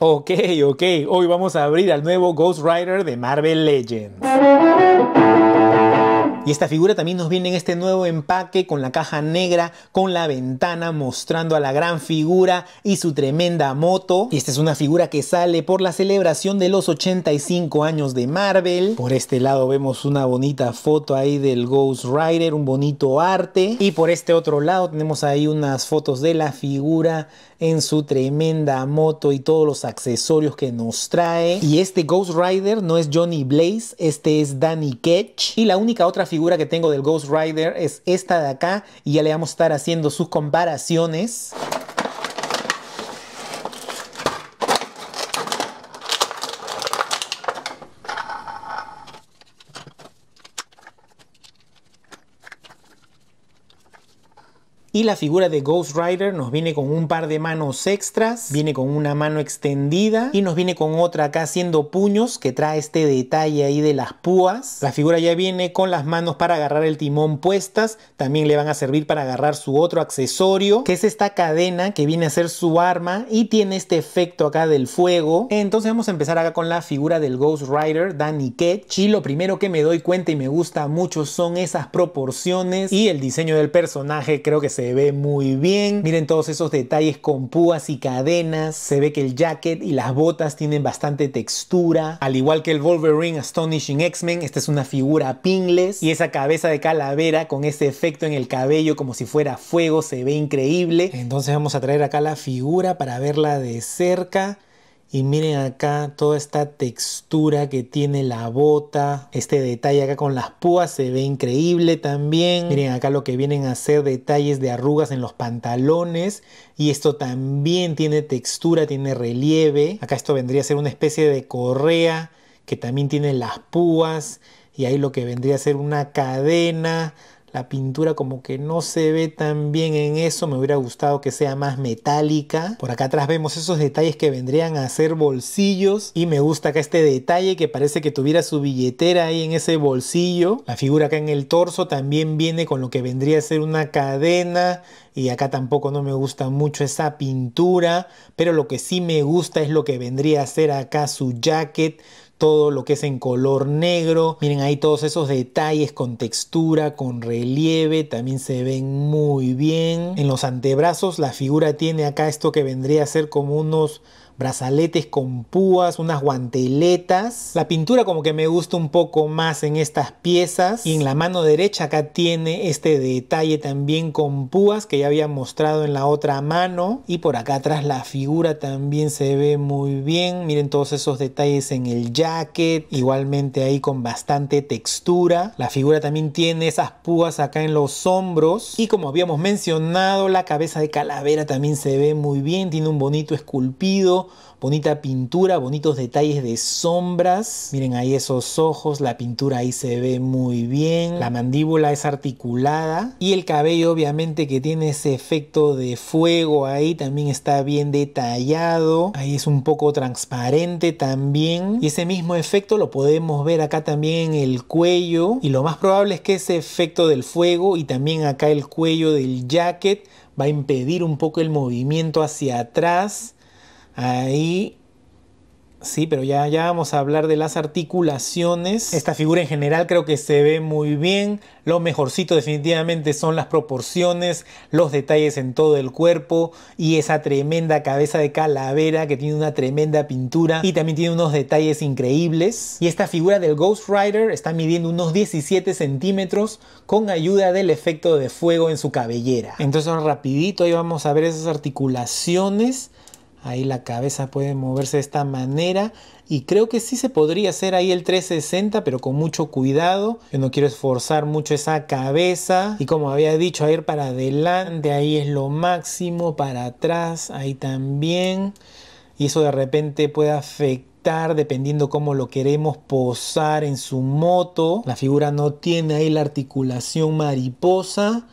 Ok, ok, hoy vamos a abrir al nuevo Ghost Rider de Marvel Legends. Y esta figura también nos viene en este nuevo empaque con la caja negra, con la ventana mostrando a la gran figura y su tremenda moto. Y esta es una figura que sale por la celebración de los 85 años de Marvel. Por este lado vemos una bonita foto ahí del Ghost Rider, un bonito arte. Y por este otro lado tenemos ahí unas fotos de la figura en su tremenda moto y todos los accesorios que nos trae. Y este Ghost Rider no es Johnny Blaze, este es Danny Ketch. Y la única otra figura figura que tengo del Ghost Rider es esta de acá y ya le vamos a estar haciendo sus comparaciones. Y la figura de Ghost Rider nos viene con un par de manos extras, viene con una mano extendida y nos viene con otra acá haciendo puños que trae este detalle ahí de las púas. La figura ya viene con las manos para agarrar el timón puestas, también le van a servir para agarrar su otro accesorio, que es esta cadena que viene a ser su arma y tiene este efecto acá del fuego. Entonces vamos a empezar acá con la figura del Ghost Rider, Danny Ketch. Y lo primero que me doy cuenta y me gusta mucho son esas proporciones y el diseño del personaje creo que se se ve muy bien. Miren todos esos detalles con púas y cadenas. Se ve que el jacket y las botas tienen bastante textura. Al igual que el Wolverine Astonishing X-Men, esta es una figura pinless Y esa cabeza de calavera con ese efecto en el cabello como si fuera fuego se ve increíble. Entonces vamos a traer acá la figura para verla de cerca. Y miren acá toda esta textura que tiene la bota. Este detalle acá con las púas se ve increíble también. Miren acá lo que vienen a ser detalles de arrugas en los pantalones. Y esto también tiene textura, tiene relieve. Acá esto vendría a ser una especie de correa que también tiene las púas. Y ahí lo que vendría a ser una cadena la pintura como que no se ve tan bien en eso, me hubiera gustado que sea más metálica. Por acá atrás vemos esos detalles que vendrían a ser bolsillos y me gusta acá este detalle que parece que tuviera su billetera ahí en ese bolsillo. La figura acá en el torso también viene con lo que vendría a ser una cadena y acá tampoco no me gusta mucho esa pintura, pero lo que sí me gusta es lo que vendría a ser acá su jacket todo lo que es en color negro. Miren ahí todos esos detalles con textura, con relieve, también se ven muy bien. En los antebrazos la figura tiene acá esto que vendría a ser como unos brazaletes con púas, unas guanteletas. La pintura como que me gusta un poco más en estas piezas. Y en la mano derecha acá tiene este detalle también con púas que ya había mostrado en la otra mano. Y por acá atrás la figura también se ve muy bien. Miren todos esos detalles en el jacket. Igualmente ahí con bastante textura. La figura también tiene esas púas acá en los hombros. Y como habíamos mencionado, la cabeza de calavera también se ve muy bien. Tiene un bonito esculpido bonita pintura, bonitos detalles de sombras. Miren ahí esos ojos, la pintura ahí se ve muy bien, la mandíbula es articulada y el cabello obviamente que tiene ese efecto de fuego ahí también está bien detallado. Ahí es un poco transparente también y ese mismo efecto lo podemos ver acá también en el cuello y lo más probable es que ese efecto del fuego y también acá el cuello del jacket va a impedir un poco el movimiento hacia atrás Ahí Sí, pero ya, ya vamos a hablar de las articulaciones. Esta figura en general creo que se ve muy bien. Lo mejorcito definitivamente son las proporciones, los detalles en todo el cuerpo y esa tremenda cabeza de calavera que tiene una tremenda pintura y también tiene unos detalles increíbles. Y esta figura del Ghost Rider está midiendo unos 17 centímetros con ayuda del efecto de fuego en su cabellera. Entonces rapidito ahí vamos a ver esas articulaciones. Ahí la cabeza puede moverse de esta manera y creo que sí se podría hacer ahí el 360 pero con mucho cuidado. Yo no quiero esforzar mucho esa cabeza y como había dicho, a ir para adelante, ahí es lo máximo, para atrás, ahí también. Y eso de repente puede afectar dependiendo cómo lo queremos posar en su moto. La figura no tiene ahí la articulación mariposa.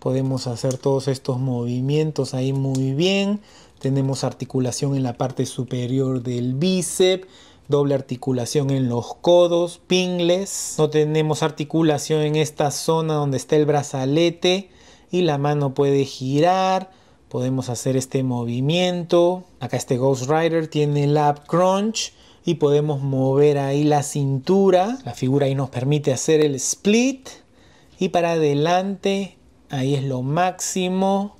Podemos hacer todos estos movimientos ahí muy bien tenemos articulación en la parte superior del bíceps, doble articulación en los codos, pingles, no tenemos articulación en esta zona donde está el brazalete y la mano puede girar, podemos hacer este movimiento. Acá este Ghost Rider tiene el ab crunch y podemos mover ahí la cintura. La figura ahí nos permite hacer el split y para adelante, ahí es lo máximo,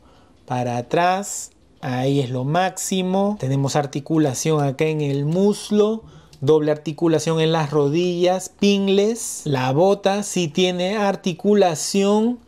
para atrás Ahí es lo máximo. Tenemos articulación acá en el muslo doble articulación en las rodillas, pingles, la bota si tiene articulación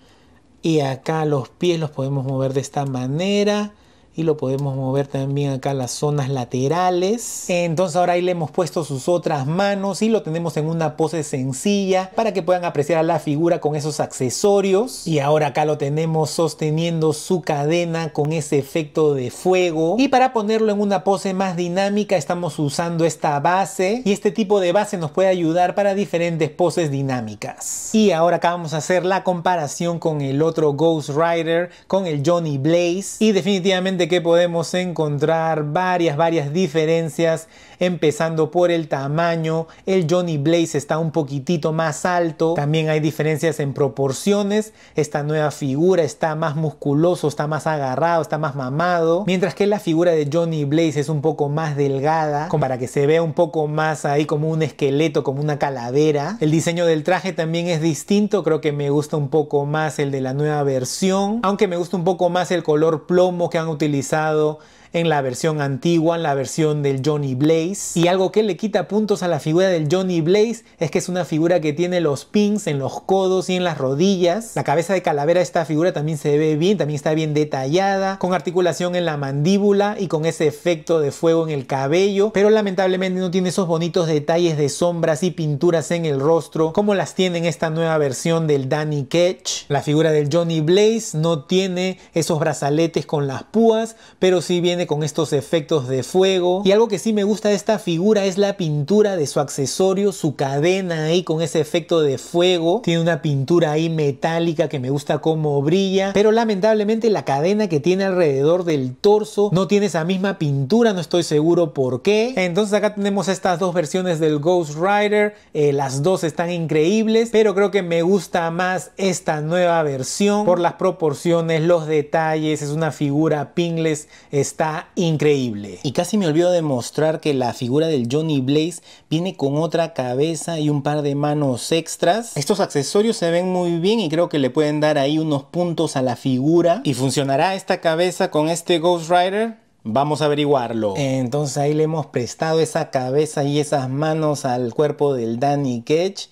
y acá los pies los podemos mover de esta manera y lo podemos mover también acá las zonas laterales. Entonces ahora ahí le hemos puesto sus otras manos y lo tenemos en una pose sencilla para que puedan apreciar a la figura con esos accesorios. Y ahora acá lo tenemos sosteniendo su cadena con ese efecto de fuego. Y para ponerlo en una pose más dinámica estamos usando esta base y este tipo de base nos puede ayudar para diferentes poses dinámicas. Y ahora acá vamos a hacer la comparación con el otro Ghost Rider, con el Johnny Blaze y definitivamente que podemos encontrar varias, varias diferencias, empezando por el tamaño, el Johnny Blaze está un poquitito más alto, también hay diferencias en proporciones, esta nueva figura está más musculoso, está más agarrado, está más mamado, mientras que la figura de Johnny Blaze es un poco más delgada, como para que se vea un poco más ahí como un esqueleto, como una calavera. El diseño del traje también es distinto, creo que me gusta un poco más el de la nueva versión, aunque me gusta un poco más el color plomo que han utilizado utilizado en la versión antigua, en la versión del Johnny Blaze. Y algo que le quita puntos a la figura del Johnny Blaze es que es una figura que tiene los pins en los codos y en las rodillas. La cabeza de calavera de esta figura también se ve bien, también está bien detallada, con articulación en la mandíbula y con ese efecto de fuego en el cabello, pero lamentablemente no tiene esos bonitos detalles de sombras y pinturas en el rostro como las tiene en esta nueva versión del Danny Ketch. La figura del Johnny Blaze no tiene esos brazaletes con las púas, pero si bien con estos efectos de fuego. Y algo que sí me gusta de esta figura es la pintura de su accesorio, su cadena ahí con ese efecto de fuego. Tiene una pintura ahí metálica que me gusta cómo brilla, pero lamentablemente la cadena que tiene alrededor del torso no tiene esa misma pintura, no estoy seguro por qué. Entonces acá tenemos estas dos versiones del Ghost Rider, eh, las dos están increíbles, pero creo que me gusta más esta nueva versión por las proporciones, los detalles, es una figura pingles, está increíble. Y casi me olvido de mostrar que la figura del Johnny Blaze viene con otra cabeza y un par de manos extras. Estos accesorios se ven muy bien y creo que le pueden dar ahí unos puntos a la figura. ¿Y funcionará esta cabeza con este Ghost Rider? Vamos a averiguarlo. Entonces ahí le hemos prestado esa cabeza y esas manos al cuerpo del Danny Ketch.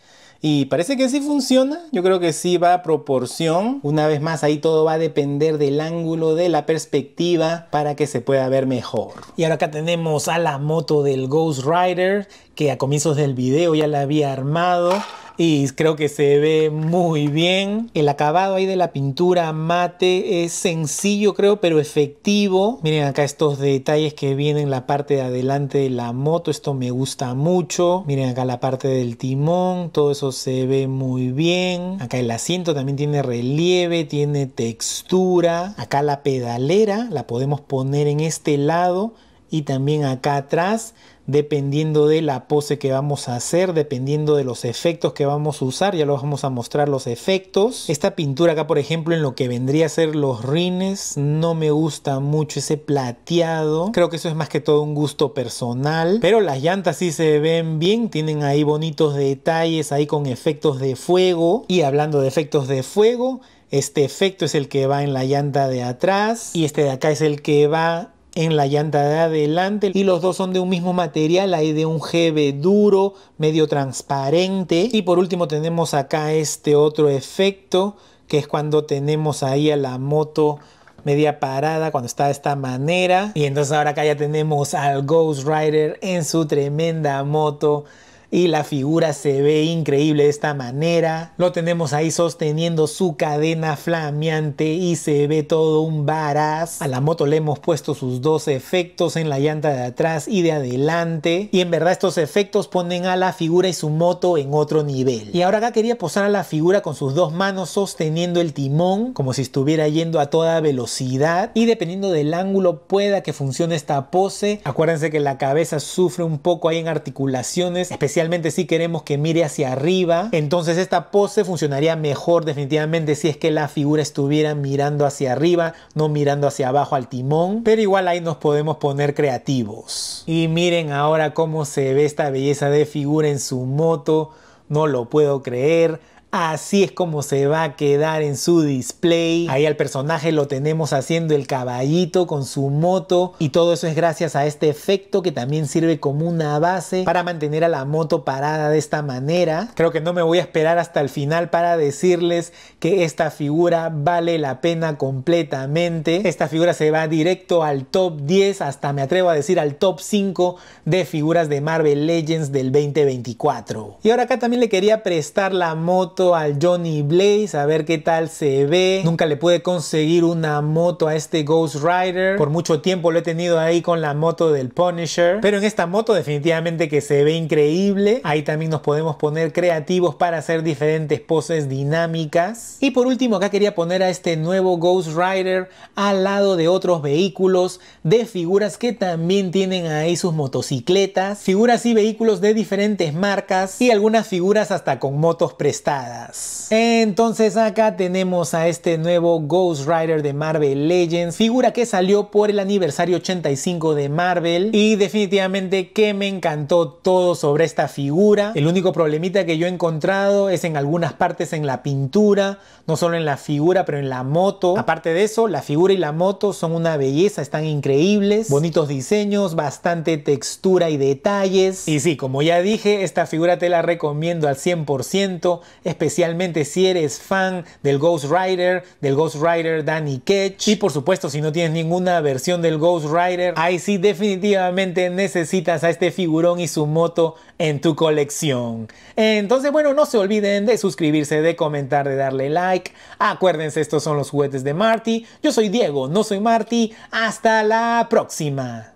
Y parece que sí funciona, yo creo que sí va a proporción. Una vez más, ahí todo va a depender del ángulo, de la perspectiva, para que se pueda ver mejor. Y ahora acá tenemos a la moto del Ghost Rider, que a comienzos del video ya la había armado y creo que se ve muy bien. El acabado ahí de la pintura mate es sencillo creo pero efectivo. Miren acá estos detalles que vienen en la parte de adelante de la moto, esto me gusta mucho. Miren acá la parte del timón, todo eso se ve muy bien. Acá el asiento también tiene relieve, tiene textura. Acá la pedalera la podemos poner en este lado y también acá atrás dependiendo de la pose que vamos a hacer, dependiendo de los efectos que vamos a usar, ya los vamos a mostrar los efectos. Esta pintura acá, por ejemplo, en lo que vendría a ser los rines, no me gusta mucho ese plateado. Creo que eso es más que todo un gusto personal, pero las llantas sí se ven bien, tienen ahí bonitos detalles ahí con efectos de fuego. Y hablando de efectos de fuego, este efecto es el que va en la llanta de atrás y este de acá es el que va en la llanta de adelante y los dos son de un mismo material, hay de un GB duro, medio transparente y por último tenemos acá este otro efecto que es cuando tenemos ahí a la moto media parada cuando está de esta manera y entonces ahora acá ya tenemos al Ghost Rider en su tremenda moto y la figura se ve increíble de esta manera. Lo tenemos ahí sosteniendo su cadena flameante y se ve todo un varaz. A la moto le hemos puesto sus dos efectos en la llanta de atrás y de adelante y en verdad estos efectos ponen a la figura y su moto en otro nivel. Y ahora acá quería posar a la figura con sus dos manos sosteniendo el timón como si estuviera yendo a toda velocidad y dependiendo del ángulo pueda que funcione esta pose. Acuérdense que la cabeza sufre un poco ahí en articulaciones, especialmente si queremos que mire hacia arriba. Entonces esta pose funcionaría mejor definitivamente si es que la figura estuviera mirando hacia arriba, no mirando hacia abajo al timón. Pero igual ahí nos podemos poner creativos. Y miren ahora cómo se ve esta belleza de figura en su moto. No lo puedo creer Así es como se va a quedar en su display. Ahí al personaje lo tenemos haciendo el caballito con su moto y todo eso es gracias a este efecto que también sirve como una base para mantener a la moto parada de esta manera. Creo que no me voy a esperar hasta el final para decirles que esta figura vale la pena completamente. Esta figura se va directo al top 10, hasta me atrevo a decir al top 5 de figuras de Marvel Legends del 2024. Y ahora acá también le quería prestar la moto al Johnny Blaze, a ver qué tal se ve. Nunca le pude conseguir una moto a este Ghost Rider. Por mucho tiempo lo he tenido ahí con la moto del Punisher. Pero en esta moto definitivamente que se ve increíble. Ahí también nos podemos poner creativos para hacer diferentes poses dinámicas. Y por último acá quería poner a este nuevo Ghost Rider al lado de otros vehículos de figuras que también tienen ahí sus motocicletas. Figuras y vehículos de diferentes marcas y algunas figuras hasta con motos prestadas. Entonces acá tenemos a este nuevo Ghost Rider de Marvel Legends, figura que salió por el aniversario 85 de Marvel y definitivamente que me encantó todo sobre esta figura. El único problemita que yo he encontrado es en algunas partes en la pintura, no solo en la figura, pero en la moto. Aparte de eso, la figura y la moto son una belleza, están increíbles, bonitos diseños, bastante textura y detalles. Y sí, como ya dije, esta figura te la recomiendo al 100%, especialmente si eres fan del Ghost Rider, del Ghost Rider Danny Ketch. Y por supuesto, si no tienes ninguna versión del Ghost Rider, ahí sí definitivamente necesitas a este figurón y su moto en tu colección. Entonces, bueno, no se olviden de suscribirse, de comentar, de darle like. Acuérdense, estos son los juguetes de Marty. Yo soy Diego, no soy Marty. Hasta la próxima.